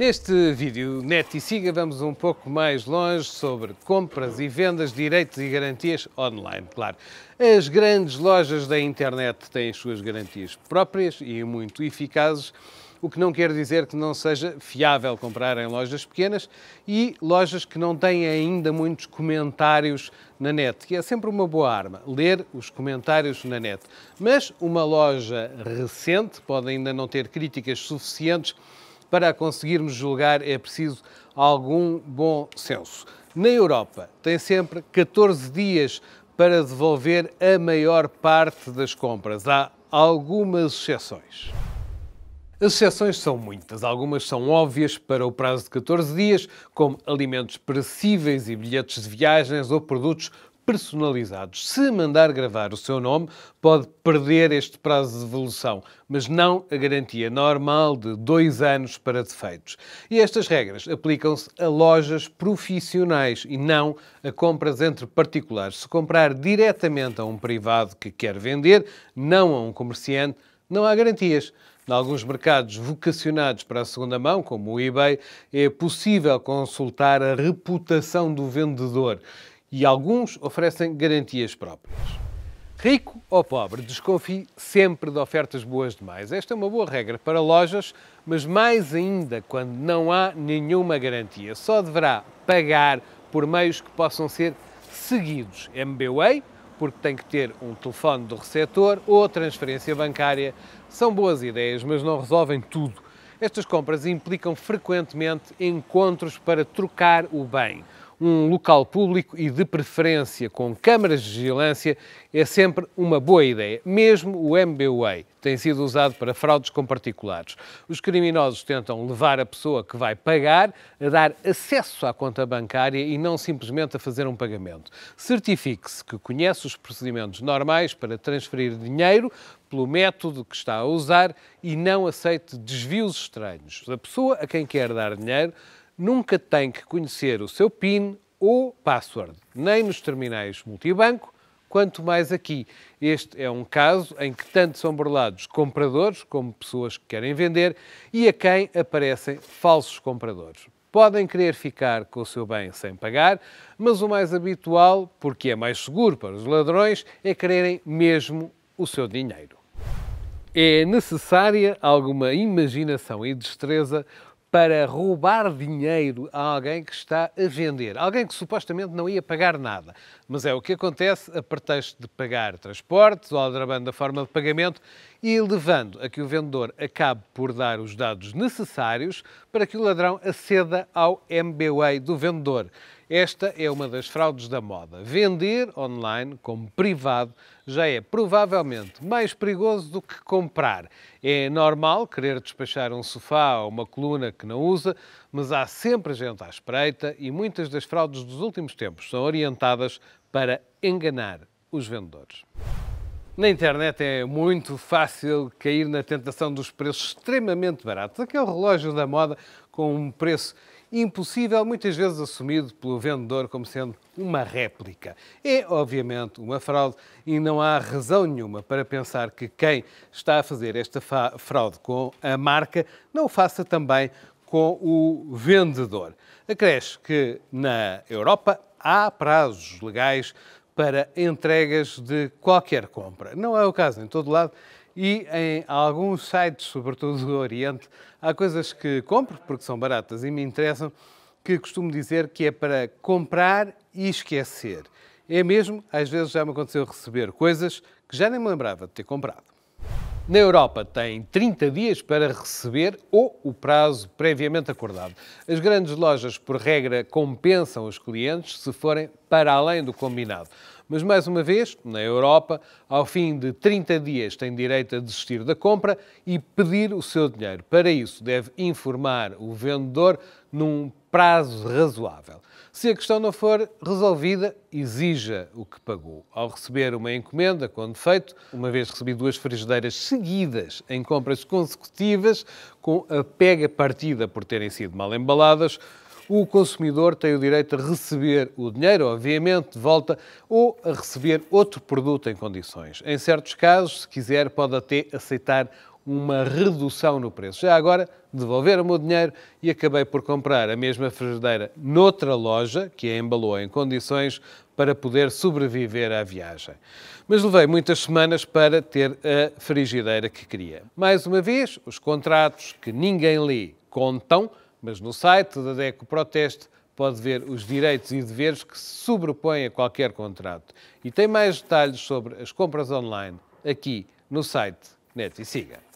Neste vídeo Net e Siga vamos um pouco mais longe sobre compras e vendas, direitos e garantias online, claro. As grandes lojas da internet têm as suas garantias próprias e muito eficazes, o que não quer dizer que não seja fiável comprar em lojas pequenas e lojas que não têm ainda muitos comentários na net, que é sempre uma boa arma, ler os comentários na net. Mas uma loja recente pode ainda não ter críticas suficientes para conseguirmos julgar é preciso algum bom senso. Na Europa, tem sempre 14 dias para devolver a maior parte das compras. Há algumas exceções. As exceções são muitas. Algumas são óbvias para o prazo de 14 dias, como alimentos perecíveis e bilhetes de viagens ou produtos personalizados. Se mandar gravar o seu nome, pode perder este prazo de devolução, mas não a garantia normal de dois anos para defeitos. E estas regras aplicam-se a lojas profissionais e não a compras entre particulares. Se comprar diretamente a um privado que quer vender, não a um comerciante, não há garantias. Em alguns mercados vocacionados para a segunda mão, como o eBay, é possível consultar a reputação do vendedor e alguns oferecem garantias próprias. Rico ou pobre, desconfie sempre de ofertas boas demais. Esta é uma boa regra para lojas, mas mais ainda quando não há nenhuma garantia. Só deverá pagar por meios que possam ser seguidos. MBWay, porque tem que ter um telefone do receptor ou transferência bancária. São boas ideias, mas não resolvem tudo. Estas compras implicam frequentemente encontros para trocar o bem um local público e de preferência com câmaras de vigilância é sempre uma boa ideia. Mesmo o MBWay tem sido usado para fraudes com particulares. Os criminosos tentam levar a pessoa que vai pagar a dar acesso à conta bancária e não simplesmente a fazer um pagamento. Certifique-se que conhece os procedimentos normais para transferir dinheiro pelo método que está a usar e não aceite desvios estranhos. A pessoa a quem quer dar dinheiro nunca tem que conhecer o seu PIN ou password, nem nos terminais multibanco, quanto mais aqui. Este é um caso em que tanto são burlados compradores como pessoas que querem vender e a quem aparecem falsos compradores. Podem querer ficar com o seu bem sem pagar, mas o mais habitual, porque é mais seguro para os ladrões, é quererem mesmo o seu dinheiro. É necessária alguma imaginação e destreza para roubar dinheiro a alguém que está a vender, alguém que supostamente não ia pagar nada. Mas é o que acontece a pretexto de pagar transportes ou aldrabando a forma de pagamento e levando a que o vendedor acabe por dar os dados necessários para que o ladrão aceda ao MBWay do vendedor. Esta é uma das fraudes da moda. Vender online como privado já é provavelmente mais perigoso do que comprar. É normal querer despachar um sofá ou uma coluna que não usa, mas há sempre gente à espreita e muitas das fraudes dos últimos tempos são orientadas para enganar os vendedores. Na internet é muito fácil cair na tentação dos preços extremamente baratos. Aquele é relógio da moda com um preço impossível, muitas vezes assumido pelo vendedor como sendo uma réplica. É, obviamente, uma fraude e não há razão nenhuma para pensar que quem está a fazer esta fraude com a marca não o faça também com o vendedor. Acresce que na Europa há prazos legais para entregas de qualquer compra. Não é o caso em todo lado e em alguns sites, sobretudo do Oriente, há coisas que compro, porque são baratas e me interessam, que costumo dizer que é para comprar e esquecer. É mesmo, às vezes já me aconteceu receber coisas que já nem me lembrava de ter comprado na Europa tem 30 dias para receber ou o prazo previamente acordado. As grandes lojas, por regra, compensam os clientes se forem para além do combinado. Mas, mais uma vez, na Europa, ao fim de 30 dias tem direito a desistir da compra e pedir o seu dinheiro. Para isso, deve informar o vendedor num prazo razoável. Se a questão não for resolvida, exija o que pagou. Ao receber uma encomenda, quando feito, uma vez recebi duas frigideiras seguidas em compras consecutivas, com a pega partida por terem sido mal embaladas, o consumidor tem o direito a receber o dinheiro, obviamente, de volta ou a receber outro produto em condições. Em certos casos, se quiser, pode até aceitar uma redução no preço. Já agora, devolveram o meu dinheiro e acabei por comprar a mesma frigideira noutra loja, que a embalou em condições para poder sobreviver à viagem. Mas levei muitas semanas para ter a frigideira que queria. Mais uma vez, os contratos que ninguém lê contam, mas no site da DECO Proteste pode ver os direitos e deveres que se sobrepõem a qualquer contrato. E tem mais detalhes sobre as compras online aqui no site Net e Siga.